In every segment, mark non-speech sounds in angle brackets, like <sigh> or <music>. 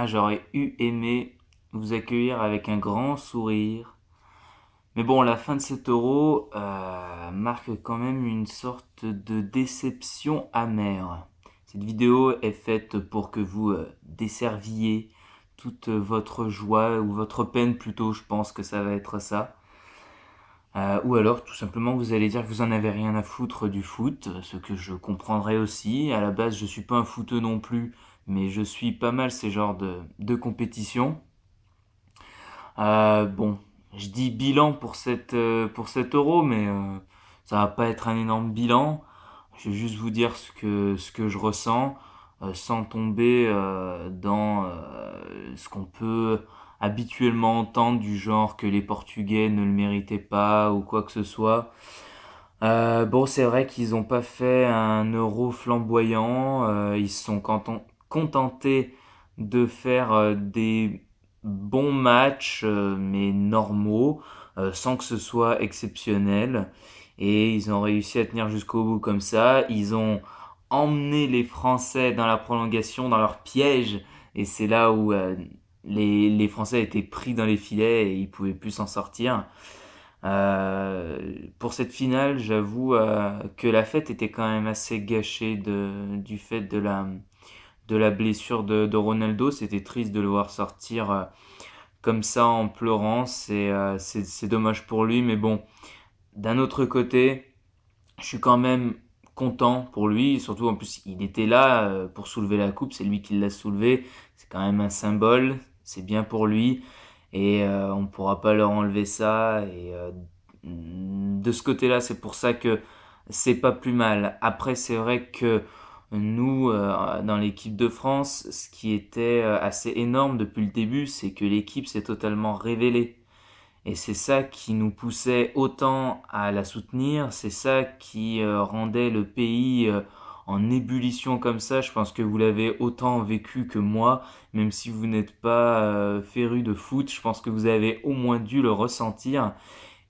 Ah, j'aurais eu aimé vous accueillir avec un grand sourire. Mais bon, la fin de cet euro euh, marque quand même une sorte de déception amère. Cette vidéo est faite pour que vous euh, desserviez toute votre joie ou votre peine plutôt, je pense que ça va être ça. Euh, ou alors tout simplement vous allez dire que vous en avez rien à foutre du foot, ce que je comprendrais aussi. À la base je ne suis pas un footeux non plus, mais je suis pas mal ces genres de, compétition. Euh, bon, je dis bilan pour, cette, euh, pour cet euro, mais euh, ça va pas être un énorme bilan. Je vais juste vous dire ce que, ce que je ressens, sans tomber dans ce qu'on peut habituellement entendre du genre que les Portugais ne le méritaient pas ou quoi que ce soit. bon, c'est vrai qu'ils n'ont pas fait un euro flamboyant. ils se sont contentés de faire euh, des bons matchs, euh, mais normaux, euh, sans que ce soit exceptionnel. Et ils ont réussi à tenir jusqu'au bout comme ça. Ils ont emmené les Français dans la prolongation, dans leur piège. Et c'est là où les, Français étaient pris dans les filets et ils pouvaient plus s'en sortir. pour cette finale, j'avoue que la fête était quand même assez gâchée de, du fait de la, de la blessure de, Ronaldo. C'était triste de le voir sortir euh, comme ça en pleurant. Euh, c'est dommage pour lui, mais bon, d'un autre côté, je suis quand même content pour lui. Surtout en plus, il était là euh, pour soulever la coupe. C'est lui qui l'a soulevé C'est quand même un symbole. C'est bien pour lui. Et on ne pourra pas leur enlever ça. Et de ce côté-là, c'est pour ça que c'est pas plus mal. Après, c'est vrai que nous, euh, dans l'équipe de France, ce qui était euh, assez énorme depuis le début, c'est que l'équipe s'est totalement révélée. Et c'est ça qui nous poussait autant à la soutenir, c'est ça qui euh, rendait le pays en ébullition comme ça. Je pense que vous l'avez autant vécu que moi, même si vous n'êtes pas féru de foot, je pense que vous avez au moins dû le ressentir.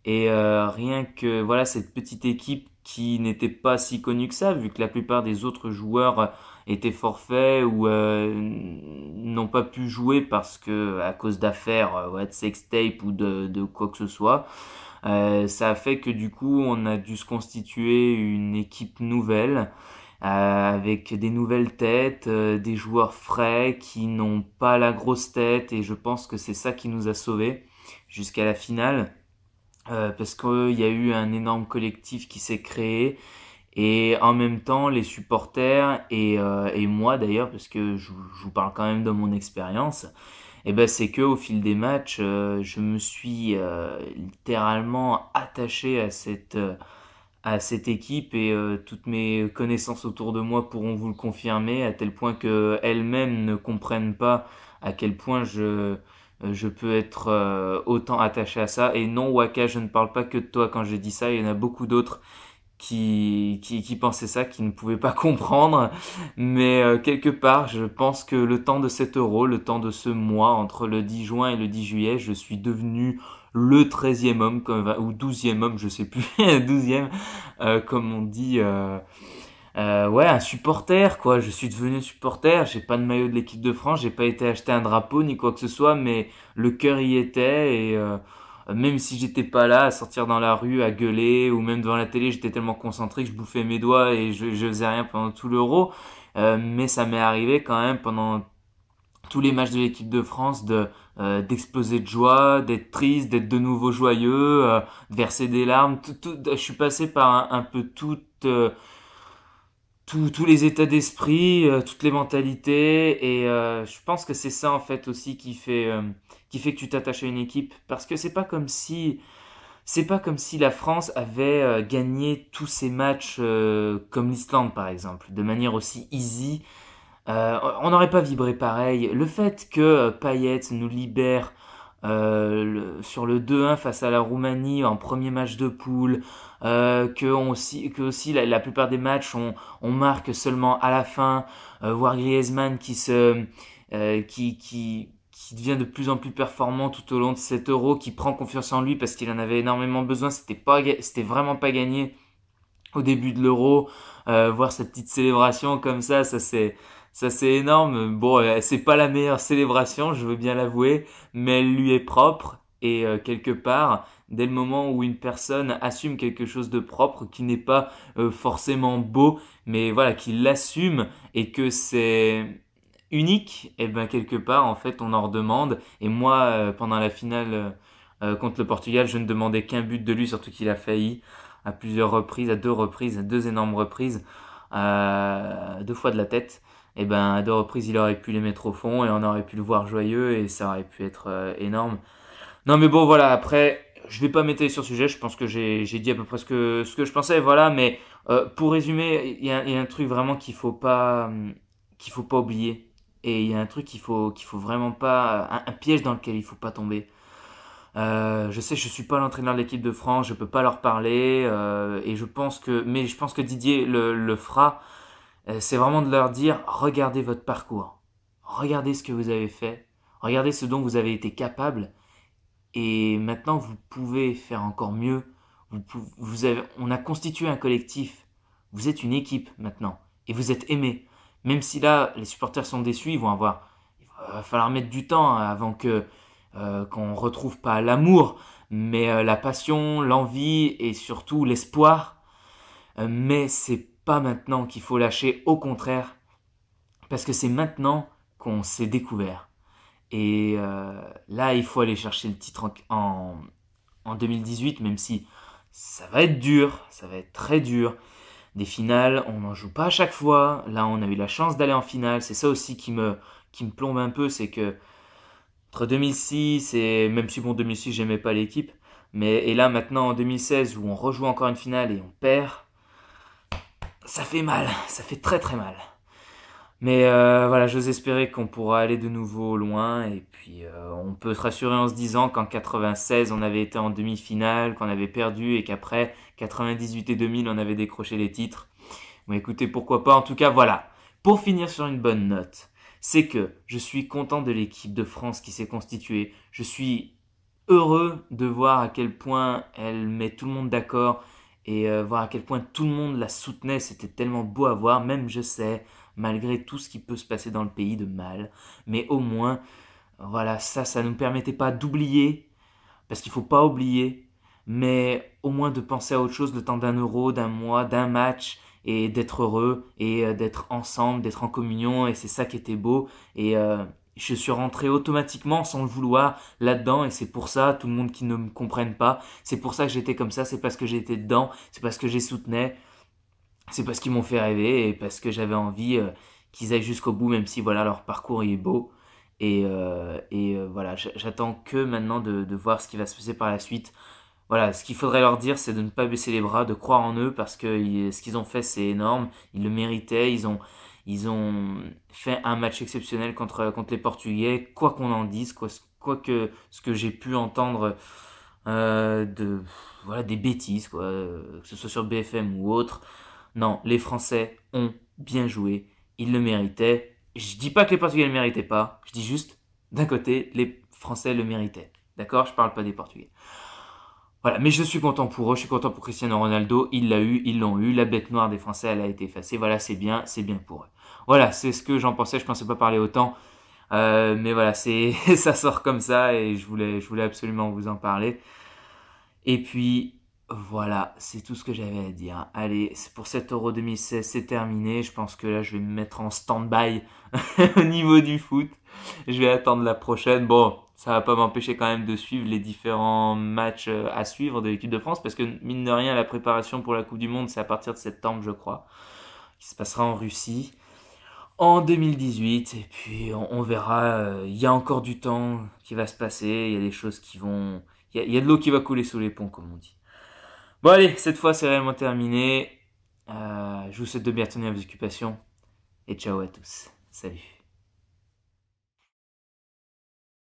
Et euh, rien que voilà cette petite équipe qui n'était pas si connue que ça, vu que la plupart des autres joueurs euh, étaient forfaits ou euh, n'ont pas pu jouer parce que à cause d'affaires, ouais, de tape ou de, quoi que ce soit. ça a fait que du coup, on a dû se constituer une équipe nouvelle. avec des nouvelles têtes, des joueurs frais qui n'ont pas la grosse tête et je pense que c'est ça qui nous a sauvés jusqu'à la finale. Euh, parce qu'il y a eu un énorme collectif qui s'est créé. Et en même temps, les supporters et, euh, moi d'ailleurs, parce que je, vous parle quand même de mon expérience, et eh ben c'est que au fil des matchs, euh, je me suis littéralement attaché à cette à cette équipe et toutes mes connaissances autour de moi pourront vous le confirmer à tel point que elles-mêmes ne comprennent pas à quel point je euh, je peux être euh, autant attaché à ça. Et non, Waka, je ne parle pas que de toi quand j'ai dit ça. Il y en a beaucoup d'autres qui, qui, pensaient ça, qui ne pouvaient pas <laughs> comprendre. Mais euh, quelque part, je pense que le temps de cet euro, le temps de ce mois, entre le 10 juin et le 10 juillet, je suis devenu le 13e homme, comme, ou 12e homme, je sais plus, 12e, <laughs> comme on dit. Euh, ouais, un supporter, quoi. Je suis devenu supporter. J'ai pas de maillot de l'équipe de France. J'ai pas été acheter un drapeau ni quoi que ce soit, mais le cœur y était. Et euh, même si j'étais pas là, à sortir dans la rue, à gueuler, ou même devant la télé, j'étais tellement concentré que je bouffais mes doigts et je, faisais rien pendant tout l'euro. Euh, mais ça m'est arrivé quand même pendant tous les matchs de l'équipe de France de de joie, d'être triste, d'être de nouveau joyeux, de verser des larmes. Tout, je suis passé par un, un peu toute tous, les états d'esprit, euh, toutes les mentalités. Et euh, je pense que c'est ça en fait aussi qui fait, euh, qui fait que tu t'attaches à une équipe. Parce que c'est pas comme si c'est pas comme si la France avait gagné tous ses matchs comme l'Islande par exemple, de manière aussi easy. on n'aurait pas vibré pareil. Le fait que Payet nous libère euh, le, sur le 2-1 face à la Roumanie en premier match de poule, euh, que, on, que aussi la, la, plupart des matchs on, on marque seulement à la fin, euh, voir Griezmann qui se qui, qui qui devient de plus en plus performant tout au long de cet euro, qui prend confiance en lui parce qu'il en avait énormément besoin. C'était pas, c'était vraiment pas gagné au début de l'euro. Euh, voir cette petite célébration comme ça, ça c'est, ça c'est énorme. Bon, euh, c'est pas la meilleure célébration, je veux bien l'avouer, mais elle lui est propre et euh, quelque part, dès le moment où une personne assume quelque chose de propre qui n'est pas euh, forcément beau, mais voilà, qui l'assume et que c'est unique, et eh bien quelque part en fait, on en redemande et moi pendant la finale contre le Portugal, je ne demandais qu'un but de lui, surtout qu'il a failli à plusieurs reprises, à deux reprises, à deux énormes reprises, deux fois de la tête et eh ben à deux reprises il aurait pu les mettre au fond et on aurait pu le voir joyeux et ça aurait pu être euh, énorme. Non mais bon voilà, après je vais pas m'étaler sur le sujet, je pense que j'ai dit à peu près ce que, je pensais, voilà, mais euh, pour résumer, il y, a, un truc vraiment qu'il faut pas hum, qu'il faut pas oublier et il y a un truc qu'il faut qu'il faut vraiment pas un, piège dans lequel il faut pas tomber. Euh, je sais, je suis pas l'entraîneur de l'équipe de France, je peux pas leur parler, et je pense que, mais je pense que Didier le, le fera euh, c'est vraiment de leur dire, regardez votre parcours, regardez ce que vous avez fait, regardez ce dont vous avez été capable, et maintenant vous pouvez faire encore mieux. Vous, on a constitué un collectif, vous êtes une équipe maintenant, et vous êtes aimé. Même si là, les supporters sont déçus, vont avoir, il va falloir mettre du temps hein, avant que ne euh, qu'on retrouve pas l'amour, mais euh, la passion, l'envie et surtout l'espoir. mais c'est pas maintenant qu'il faut lâcher, au contraire, parce que c'est maintenant qu'on s'est découvert. Et euh, là, il faut aller chercher le titre en, en 2018, même si ça va être dur, ça va être très dur. Des finales, on n'en joue pas à chaque fois. Là, on a eu la chance d'aller en finale. C'est ça aussi qui me, qui me plombe un peu, c'est que entre 2006 et même si bon 2006 j'aimais pas l'équipe, mais et là maintenant en 2016 où on rejoue encore une finale et on perd, ça fait mal, ça fait très très mal. Mais euh, voilà, j'ose espérer qu'on pourra aller de nouveau loin. Et puis, euh, on peut se rassurer en se disant qu'en 96, on avait été en demi-finale, qu'on avait perdu et qu'après 98 et 2000, on avait décroché les titres. Bon, écoutez, pourquoi pas. En tout cas, voilà. Pour finir sur une bonne note, c'est que je suis content de l'équipe de France qui s'est constituée. Je suis heureux de voir à quel point elle met tout le monde d'accord et euh, voir à quel point tout le monde la soutenait, c'était tellement beau à voir, même je sais, malgré tout ce qui peut se passer dans le pays de mal, mais au moins, voilà, ça, ça ne nous permettait pas d'oublier, parce qu'il ne faut pas oublier, mais au moins de penser à autre chose le temps d'un euro, d'un mois, d'un match, et d'être heureux, et euh, d'être ensemble, d'être en communion, et c'est ça qui était beau, et... Euh, je suis rentré automatiquement sans le vouloir là-dedans et c'est pour ça tout le monde qui ne me comprenne pas, c'est pour ça que j'étais comme ça, c'est parce que j'étais dedans, c'est parce que j'ai soutenais, c'est parce qu'ils m'ont fait rêver et parce que j'avais envie euh, qu'ils aillent jusqu'au bout même si voilà leur parcours est beau et, euh, et euh, voilà j'attends que maintenant de, de, voir ce qui va se passer par la suite. Voilà, ce qu'il faudrait leur dire, c'est de ne pas baisser les bras, de croire en eux, parce que ce qu'ils ont fait, c'est énorme, ils le méritaient, ils ont, ils ont fait un match exceptionnel contre, contre les Portugais, quoi qu'on en dise, quoi, que ce que j'ai pu entendre euh, de voilà des bêtises, quoi, euh, que ce soit sur BFM ou autre. Non, les Français ont bien joué, ils le méritaient. Je dis pas que les Portugais le méritaient pas, je dis juste d'un côté les Français le méritaient. D'accord, je parle pas des Portugais. Voilà, mais je suis content pour eux, je suis content pour Cristiano Ronaldo, ils l'ont eu, ils l'ont eu, la bête noire des Français, elle a été effacée, voilà, c'est bien, c'est bien pour eux. Voilà, c'est ce que j'en pensais, je pensais pas parler autant, euh, mais voilà, c'est <laughs> ça sort comme ça et je voulais, je voulais absolument vous en parler. Et puis, voilà, c'est tout ce que j'avais à dire. Allez, pour Euro 2016, c'est terminé. Je pense que là, je vais me mettre en stand-by <laughs> au niveau du foot. Je vais attendre la prochaine. Bon, ça va pas m'empêcher quand même de suivre les différents matchs euh, à suivre de l'équipe de France parce que mine de rien la préparation pour la Coupe du Monde c'est à partir de septembre je crois qui se passera en Russie en 2018 et puis on, verra euh, il y a encore du temps qui va se passer il y a des choses qui vont il y a, de l'eau qui va couler sous les ponts comme on dit bon allez cette fois c'est réellement terminé euh, je vous souhaite de bien tenir vos occupations et ciao à tous salut